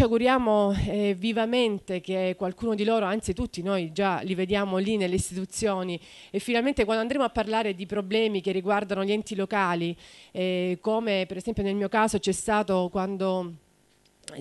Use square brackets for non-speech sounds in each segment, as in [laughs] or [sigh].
ci auguriamo eh, vivamente che qualcuno di loro, anzi tutti noi già li vediamo lì nelle istituzioni e finalmente quando andremo a parlare di problemi che riguardano gli enti locali, eh, come per esempio nel mio caso c'è stato quando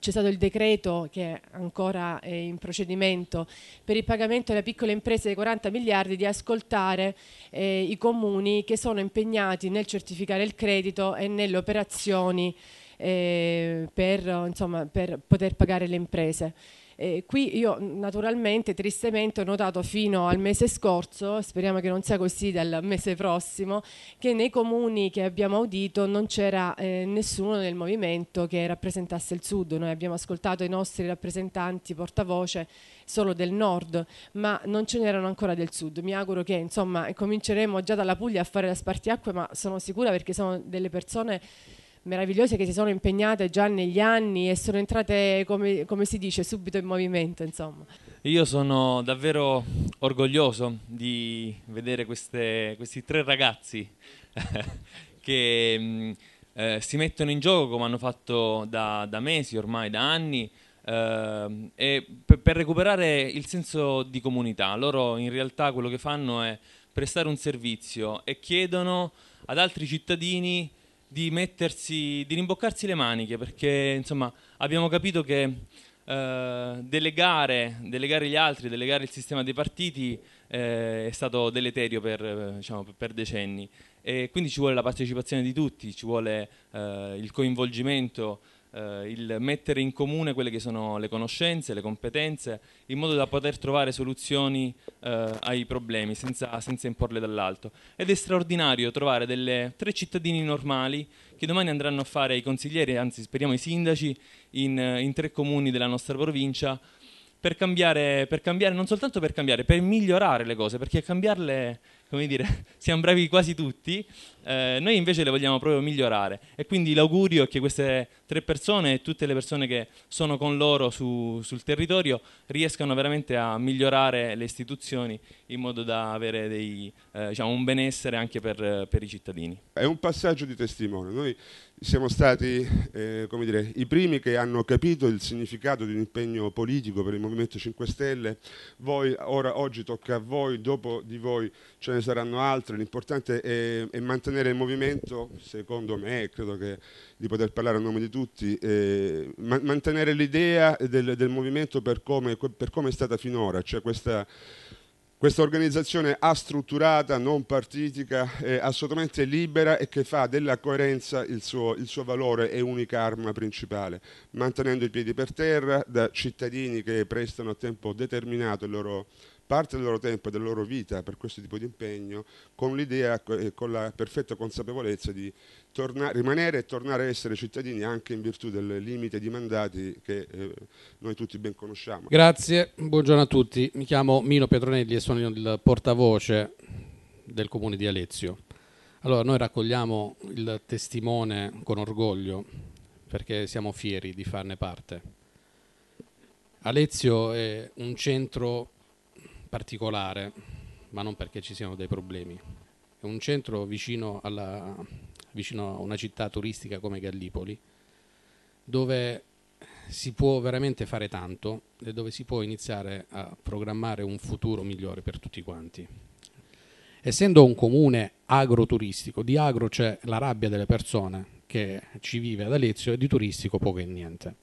c'è stato il decreto che è ancora eh, in procedimento per il pagamento alle piccole imprese dei 40 miliardi di ascoltare eh, i comuni che sono impegnati nel certificare il credito e nelle operazioni eh, per, insomma, per poter pagare le imprese. Eh, qui io naturalmente, tristemente, ho notato fino al mese scorso, speriamo che non sia così dal mese prossimo, che nei comuni che abbiamo audito non c'era eh, nessuno nel movimento che rappresentasse il sud. Noi abbiamo ascoltato i nostri rappresentanti portavoce solo del nord, ma non ce n'erano ancora del sud. Mi auguro che insomma cominceremo già dalla Puglia a fare la spartiacque, ma sono sicura perché sono delle persone meravigliose che si sono impegnate già negli anni e sono entrate, come, come si dice, subito in movimento. Insomma. Io sono davvero orgoglioso di vedere queste, questi tre ragazzi [laughs] che mm, eh, si mettono in gioco come hanno fatto da, da mesi, ormai da anni. Uh, e per, per, recuperare il senso di comunità. Loro in realtà quello che fanno è prestare un servizio e chiedono ad altri cittadini di, mettersi, di rimboccarsi le maniche perché insomma, abbiamo capito che eh, delegare, delegare, gli altri, delegare il sistema dei partiti eh, è stato deleterio per, eh, diciamo, per, decenni e quindi ci vuole la partecipazione di tutti, ci vuole eh, il coinvolgimento eh, il mettere in comune quelle che sono le conoscenze, le competenze, in modo da poter trovare soluzioni eh, ai problemi senza, senza imporle dall'alto. Ed è straordinario trovare delle, tre cittadini normali che domani andranno a fare i consiglieri, anzi speriamo i sindaci, in, in tre comuni della nostra provincia. Per cambiare, per cambiare, non soltanto per cambiare, per migliorare le cose, perché cambiarle come dire, [laughs] siamo bravi quasi tutti, eh, noi invece le vogliamo proprio migliorare. E quindi l'augurio è che queste tre persone e tutte le persone che sono con loro su, sul territorio riescano veramente a migliorare le istituzioni in modo da avere dei, eh, diciamo, un benessere anche per, per i cittadini. È un passaggio di testimone. Noi siamo stati eh, dire, i primi che hanno capito il significato di un impegno politico per il Movimento 5 Stelle, voi, ora, oggi tocca a voi, dopo di voi ce ne saranno altri, l'importante è, è, mantenere il movimento, secondo me, credo che, di poter parlare a nome di tutti, eh, ma mantenere l'idea del, del, movimento per come, per come è stata finora, cioè questa questa organizzazione astrutturata, non partitica, assolutamente libera e che fa della coerenza il suo, il suo valore e unica arma principale, mantenendo i piedi per terra da cittadini che prestano a tempo determinato il loro lavoro parte del loro tempo e della loro vita per questo tipo di impegno con l'idea e con la perfetta consapevolezza di tornare, rimanere e tornare a essere cittadini anche in virtù del limite di mandati che eh, noi tutti ben conosciamo. Grazie, buongiorno a tutti. Mi chiamo Mino Petronelli e sono il portavoce del comune di Alezio. Allora, noi raccogliamo il testimone con orgoglio perché siamo fieri di farne parte. Alezio è un centro particolare, ma non perché ci siano dei problemi. È un centro vicino, alla, vicino a una città turistica come Gallipoli, dove si può veramente fare tanto e dove si può iniziare a programmare un futuro migliore per tutti quanti. Essendo un comune agroturistico, di agro c'è la rabbia delle persone che ci vive ad Alezio e di turistico poco e niente.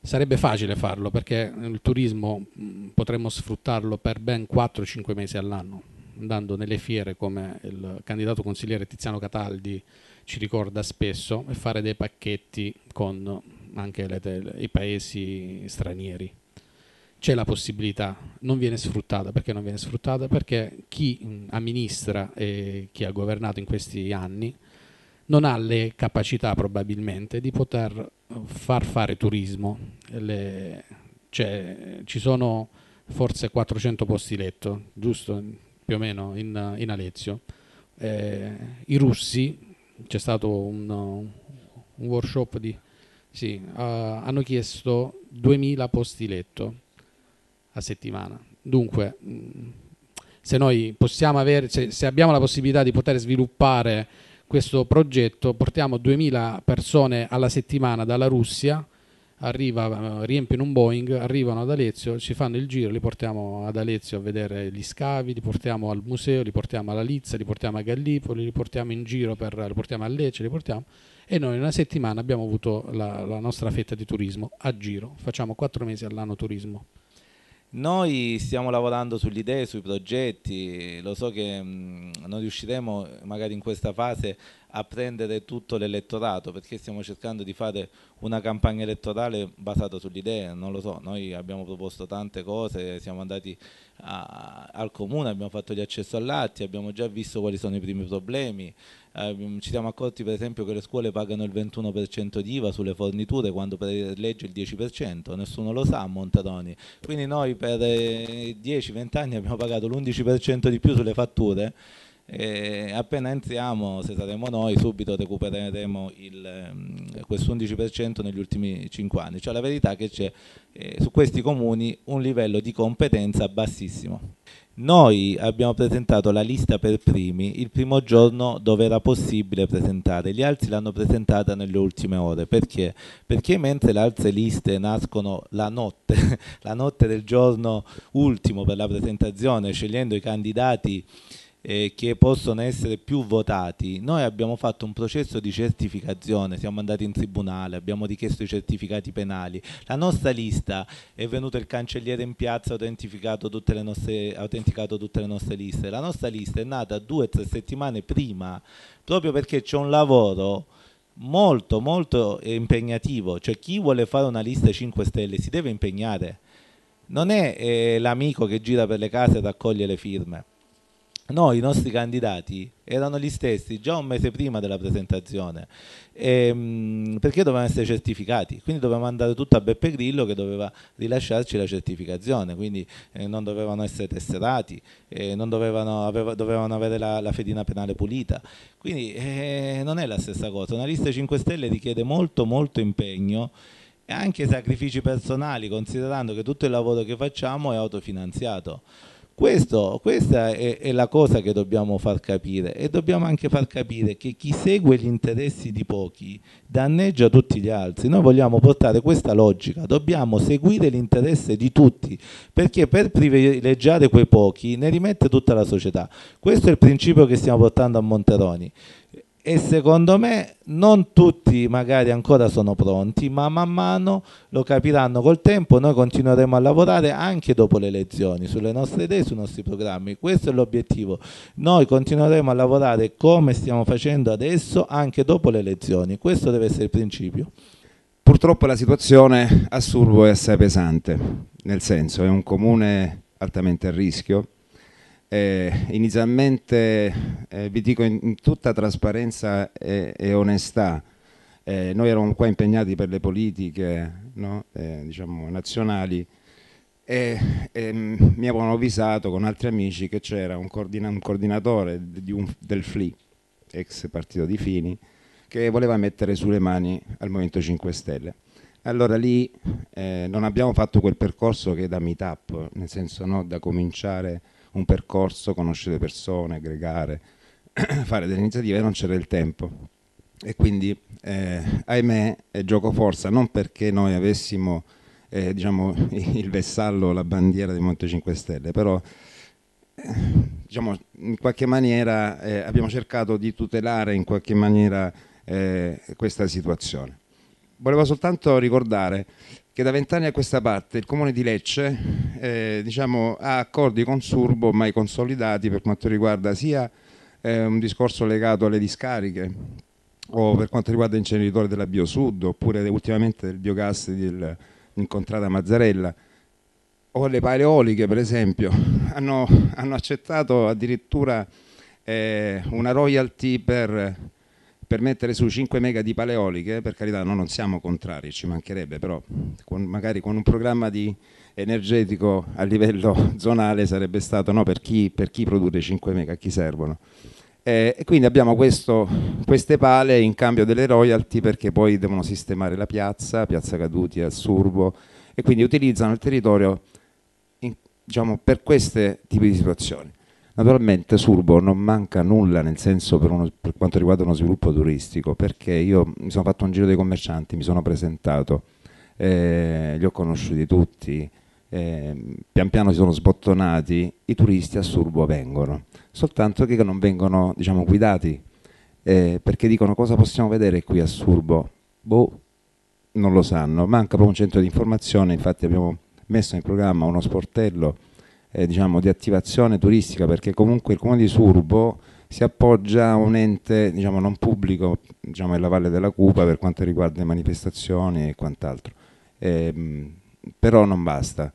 Sarebbe facile farlo perché il turismo mm, potremmo sfruttarlo per ben 4-5 mesi all'anno, andando nelle fiere come il candidato consigliere Tiziano Cataldi ci ricorda spesso e fare dei pacchetti con anche le, i paesi stranieri. C'è la possibilità, non viene sfruttata, perché non viene sfruttata? Perché chi mm, amministra e chi ha governato in questi anni non ha le capacità probabilmente di poter far fare turismo, le, cioè, ci sono forse 400 posti letto, giusto? Più o meno in, in Alezio. Eh, I russi, c'è stato un, un workshop di... Sì, uh, hanno chiesto 2000 posti letto a settimana. Dunque, se noi possiamo avere, se, se abbiamo la possibilità di poter sviluppare questo progetto, portiamo 2000 persone alla settimana dalla Russia, arriva, eh, riempiono un Boeing, arrivano ad Alezio, ci fanno il giro, li portiamo ad Alezio a vedere gli scavi, li portiamo al museo, li portiamo alla Lizza, li portiamo a Gallipoli, li portiamo in giro, per, li portiamo a Lecce, li portiamo e noi in una settimana abbiamo avuto la, la nostra fetta di turismo a giro, facciamo quattro mesi all'anno turismo. Noi stiamo lavorando sulle idee, sui progetti, lo so che mh, mm, non riusciremo magari in questa fase a prendere tutto l'elettorato perché stiamo cercando di fare una campagna elettorale basata sull'idea, non lo so, noi abbiamo proposto tante cose, siamo andati a, al comune, abbiamo fatto gli accessi all'atti, abbiamo già visto quali sono i primi problemi, eh, ci siamo accorti per esempio che le scuole pagano il 21% di IVA sulle forniture quando per legge il 10%, nessuno lo sa a Montaroni, quindi noi per 10-20 eh, anni abbiamo pagato l'11% di più sulle fatture e appena entriamo, se saremo noi, subito recupereremo ehm, questo 11% negli ultimi 5 anni. Cioè la verità è che c'è eh, su questi comuni un livello di competenza bassissimo. Noi abbiamo presentato la lista per primi il primo giorno dove era possibile presentare, gli altri l'hanno presentata nelle ultime ore. Perché? Perché mentre le altre liste nascono la notte, [laughs] la notte del giorno ultimo per la presentazione, scegliendo i candidati eh, che possono essere più votati. Noi abbiamo fatto un processo di certificazione, siamo andati in tribunale, abbiamo richiesto i certificati penali. La nostra lista è venuto il cancelliere in piazza, ha autenticato tutte le nostre, tutte le nostre liste. La nostra lista è nata due o tre settimane prima, proprio perché c'è un lavoro molto molto impegnativo, cioè chi vuole fare una lista 5 stelle si deve impegnare, non è eh, l'amico che gira per le case e raccoglie le firme. No, i nostri candidati erano gli stessi già un mese prima della presentazione, ehm, perché dovevano essere certificati, quindi dovevamo andare tutto a Beppe Grillo che doveva rilasciarci la certificazione, quindi eh, non dovevano essere tesserati, eh, dovevano, aveva, dovevano, avere la, la, fedina penale pulita, quindi eh, non è la stessa cosa, una lista 5 Stelle richiede molto molto impegno e anche sacrifici personali, considerando che tutto il lavoro che facciamo è autofinanziato. Questo, questa è, è, la cosa che dobbiamo far capire e dobbiamo anche far capire che chi segue gli interessi di pochi danneggia tutti gli altri. Noi vogliamo portare questa logica, dobbiamo seguire l'interesse di tutti perché per privilegiare quei pochi ne rimette tutta la società. Questo è il principio che stiamo portando a Monteroni e secondo me non tutti magari ancora sono pronti, ma man mano lo capiranno col tempo, noi continueremo a lavorare anche dopo le elezioni sulle nostre idee, sui nostri programmi, questo è l'obiettivo, noi continueremo a lavorare come stiamo facendo adesso anche dopo le elezioni, questo deve essere il principio. Purtroppo la situazione a Survo è assai pesante, nel senso è un comune altamente a rischio, eh, inizialmente, eh, vi dico in, in tutta trasparenza e, e onestà, eh, noi eravamo qua impegnati per le politiche no? Eh, diciamo, nazionali e, e mm, mi avevano avvisato con altri amici che c'era un, coordina un, coordinatore un, del FLI, ex partito di Fini, che voleva mettere sulle mani al Movimento 5 Stelle. Allora lì eh, non abbiamo fatto quel percorso che da meetup, nel senso no, da cominciare un percorso, conoscere persone, aggregare, [clears throat] fare delle iniziative, non c'era il tempo. E quindi, eh, ahimè, è gioco forza, non perché noi avessimo eh, diciamo, [laughs] il vessallo, la bandiera del Monte 5 Stelle, però eh, diciamo, in qualche maniera eh, abbiamo cercato di tutelare in qualche maniera eh, questa situazione. Volevo soltanto ricordare che da vent'anni a questa parte il comune di Lecce eh, diciamo, ha accordi con Surbo mai consolidati per quanto riguarda sia eh, un discorso legato alle discariche o per quanto riguarda l'inceneritore della Biosud oppure ultimamente del biogas del, incontrata Mazzarella o le paleoliche per esempio hanno, hanno accettato addirittura eh, una royalty per per mettere su 5 mega di paleoliche, per carità noi non siamo contrari, ci mancherebbe, però con, magari con un programma energetico a livello [laughs] zonale sarebbe stato no, per, chi, per chi produrre 5 mega, a chi servono. Eh, e quindi abbiamo questo, queste pale in cambio delle royalty perché poi devono sistemare la piazza, Piazza Caduti, Assurbo, e quindi utilizzano il territorio in, diciamo, per questi tipi di situazioni. Naturalmente Surbo non manca nulla nel senso per, uno, per, quanto riguarda uno sviluppo turistico, perché io mi sono fatto un giro dei commercianti, mi sono presentato, eh, li ho conosciuti tutti, eh, pian piano si sono sbottonati, i turisti a Surbo vengono, soltanto che non vengono diciamo, guidati, eh, perché dicono cosa possiamo vedere qui a Surbo, boh, non lo sanno, manca proprio un centro di informazione, infatti abbiamo messo in programma uno sportello eh, diciamo, di attivazione turistica perché comunque il comune di Surbo si appoggia a un ente diciamo, non pubblico diciamo, della Valle della Cupa per quanto riguarda le manifestazioni e quant'altro. Eh, però non basta.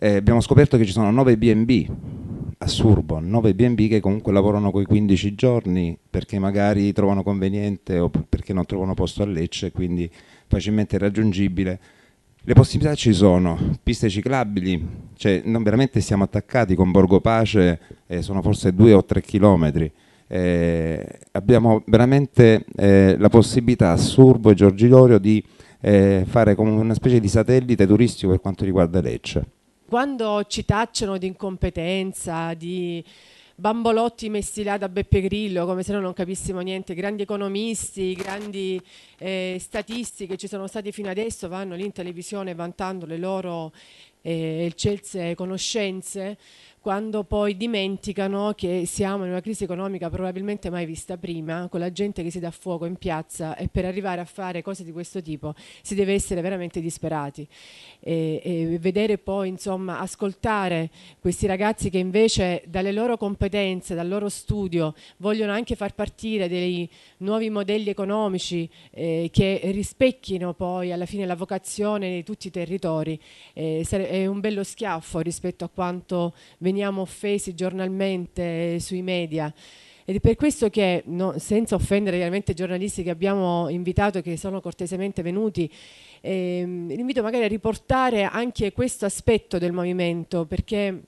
Eh, abbiamo scoperto che ci sono 9 BB a Surbo, 9 BB che comunque lavorano quei 15 giorni perché magari trovano conveniente o perché non trovano posto a Lecce, quindi facilmente raggiungibile le possibilità ci sono, piste ciclabili, cioè non veramente siamo attaccati con Borgo Pace, eh, sono forse due o tre chilometri. Eh, abbiamo veramente eh, la possibilità a Surbo e Giorgilorio di eh, fare come una specie di satellite turistico per quanto riguarda Lecce. Quando ci tacciano di incompetenza, di bambolotti messi là da Beppe Grillo, come se noi non capissimo niente, grandi economisti, grandi eh, statisti che ci sono stati fino adesso vanno lì in televisione vantando le loro eh, eccelse conoscenze, quando poi dimenticano che siamo in una crisi economica probabilmente mai vista prima, con la gente che si dà fuoco in piazza e per arrivare a fare cose di questo tipo si deve essere veramente disperati. E, e vedere poi, insomma, ascoltare questi ragazzi che invece dalle loro competenze, dal loro studio, vogliono anche far partire dei nuovi modelli economici eh, che rispecchino poi alla fine la vocazione di tutti i territori, eh, è un bello schiaffo rispetto a quanto veniva veniamo offesi giornalmente eh, sui media. Ed è per questo che, no, senza offendere chiaramente i giornalisti che abbiamo invitato e che sono cortesemente venuti, ehm, invito magari a riportare anche questo aspetto del movimento, perché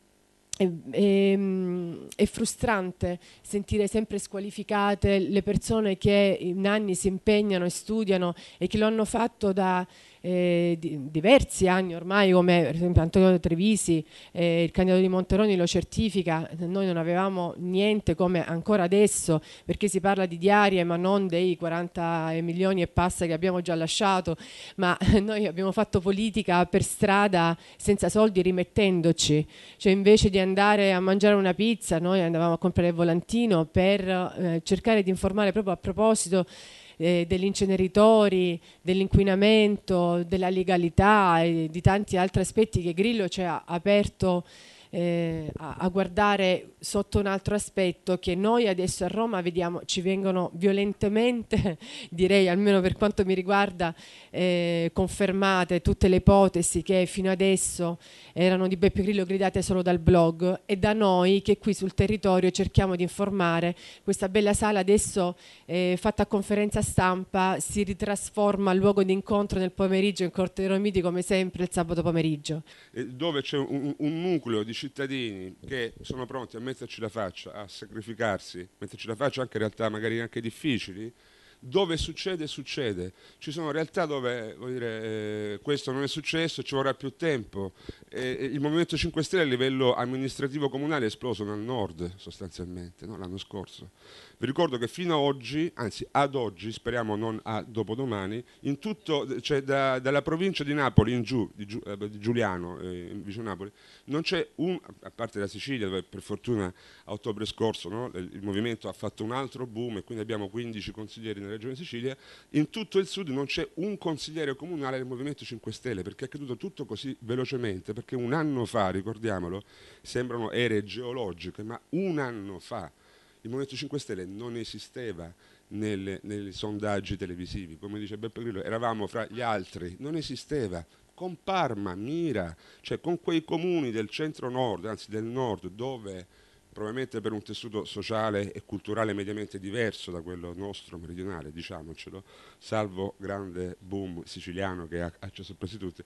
è, mm, è, frustrante sentire sempre squalificate le persone che in anni si impegnano e studiano e che lo hanno fatto da eh, di, diversi anni ormai, come per esempio Antonio Trevisi, eh, il candidato di Monteroni lo certifica, noi non avevamo niente come ancora adesso, perché si parla di diarie ma non dei 40 milioni e passa che abbiamo già lasciato, ma [laughs] noi abbiamo fatto politica per strada senza soldi rimettendoci, cioè invece di andare andare a mangiare una pizza, noi andavamo a comprare il volantino per eh, cercare di informare proprio a proposito eh, degli inceneritori, dell'inquinamento, della legalità e di tanti altri aspetti che Grillo ci ha aperto eh, a, a, guardare sotto un altro aspetto che noi adesso a Roma vediamo, ci vengono violentemente, [laughs] direi almeno per quanto mi riguarda, eh, confermate tutte le ipotesi che fino adesso erano di Beppe Grillo gridate solo dal blog e da noi che qui sul territorio cerchiamo di informare. Questa bella sala adesso eh, fatta a conferenza stampa si ritrasforma a luogo di incontro nel pomeriggio in Corte dei Romiti come sempre il sabato pomeriggio. Dove c'è un, un nucleo di diciamo, cittadini che sono pronti a metterci la faccia, a sacrificarsi, metterci la faccia anche in realtà magari anche difficili, dove succede succede, ci sono realtà dove dire, eh, questo non è successo, ci vorrà più tempo. Eh, il Movimento 5 Stelle a livello amministrativo comunale è esploso dal nord sostanzialmente no? l'anno scorso. Vi ricordo che fino ad oggi, anzi ad oggi, speriamo non a dopodomani, in tutto, cioè da, dalla provincia di Napoli in giù, di, Giu, eh, di Giuliano, eh, vicino a Napoli, non c'è un, a parte la Sicilia dove per fortuna a ottobre scorso no? il movimento ha fatto un altro boom e quindi abbiamo 15 consiglieri nel nella regione Sicilia, in tutto il sud non c'è un consigliere comunale del Movimento 5 Stelle, perché è accaduto tutto così velocemente, perché un anno fa, ricordiamolo, sembrano ere geologiche, ma un anno fa il Movimento 5 Stelle non esisteva nelle, nei sondaggi televisivi, come dice Beppe Grillo, eravamo fra gli altri, non esisteva, con Parma, Mira, cioè con quei comuni del centro-nord, anzi del nord, dove probabilmente per un tessuto sociale e culturale mediamente diverso da quello nostro meridionale, diciamocelo, salvo grande boom siciliano che ha accesso quasi tutti.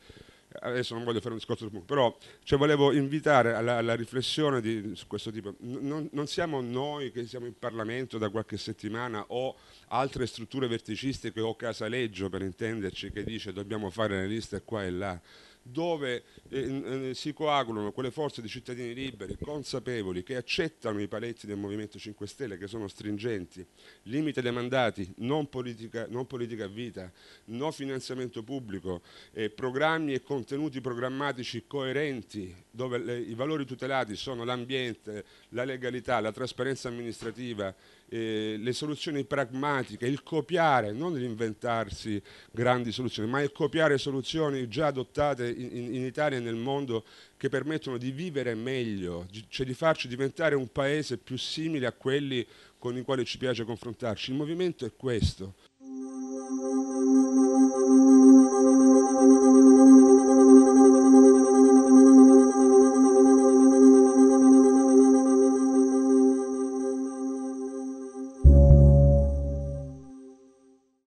Adesso non voglio fare un discorso, però cioè, volevo invitare alla, alla riflessione di, su questo tipo. Non, non siamo noi che siamo in Parlamento da qualche settimana o altre strutture verticistiche o Casaleggio, per intenderci, che dice dobbiamo fare le liste qua e là dove eh, eh si coagulano quelle forze di cittadini liberi, consapevoli, che accettano i paletti del Movimento 5 Stelle, che sono stringenti, limite dei mandati, non politica, non politica a vita, no finanziamento pubblico, eh, programmi e contenuti programmatici coerenti, dove le, i valori tutelati sono l'ambiente, la legalità, la trasparenza amministrativa, eh, le soluzioni pragmatiche, il copiare, non l'inventarsi grandi soluzioni, ma il copiare soluzioni già adottate in, in Italia e nel mondo che permettono di vivere meglio, cioè di farci diventare un paese più simile a quelli con i quali ci piace confrontarci. Il movimento è questo.